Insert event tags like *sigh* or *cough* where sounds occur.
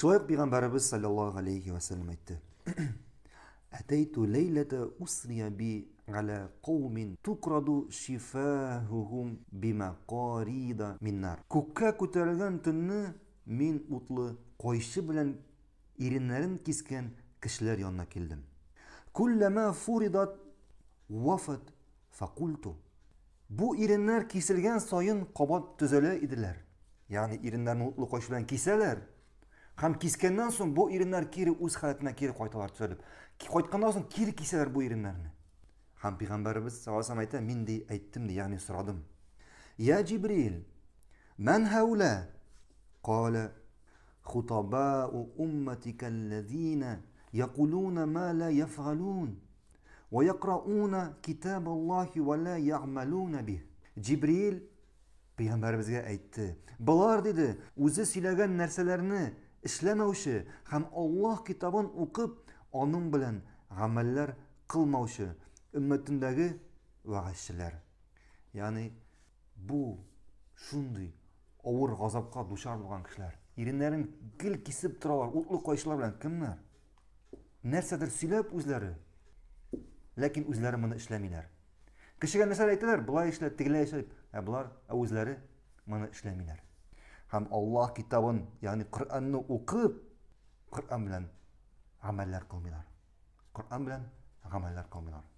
Şöyle Peygamberimiz sallallahu aleyhi ve sellem etti. *clears throat* Eteytu leylete usriye bi ala kavmin tukradu şifahuhum bima qarida minnar. Kukka ko'tarilgan tunni men o'tli qo'yshi bilan erinlarin kisken kishilar yonına keldim. Kullama furidat vafat fakultu. Bu irinler kesilgan sayın qobob tuzala idiler. Ya'ni irinlarni o'tli qo'sh bilan kesalar, һәм кискәннән соң бу иреннәр кире үз халатына кире кайталар төзәлеп кайткандан соң кире кисәләр бу иреннәрне һәм пәйгамбәребез саллаллаһу әйтә мин ди әйттем ди ягъни сорадым я джибрил ман хаула, қала хутаба у умматика аллазина якулуна ма ла яфгалун ва якрауна китаб аллахи ва ла яъмалуна бих джибрил пәйгамбәребезгә әйтте Булар диде үзе сөйләгән нәрсәләрне İslamı wuşi, Allah kitabın oqıp, onun bilen g'amallar qılmawuşi ümmətindägi Яни, Yani bu şundı över душар болған kişiler. İrenlärin kil kisip turawlar, utlu qoyışlar bilen kimnär? Nersädär siläp özlärä. Lakin özlärä bunu işlemeñlär. Kişiga misal aytdılar, bula işlät diğinä bunu һәм Аллаһ китабын, ягъни Коръанны укып, Коръан белән гамәлләр кылмыйлар. Коръан белән гамәлләр кылмыйлар.